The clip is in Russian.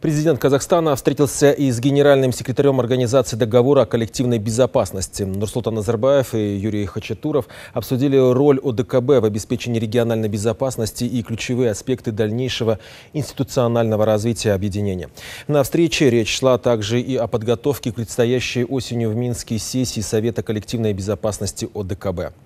Президент Казахстана встретился и с генеральным секретарем Организации договора о коллективной безопасности. Нурсултан Назарбаев и Юрий Хачатуров обсудили роль ОДКБ в обеспечении региональной безопасности и ключевые аспекты дальнейшего институционального развития объединения. На встрече речь шла также и о подготовке к предстоящей осенью в Минске сессии Совета коллективной безопасности ОДКБ.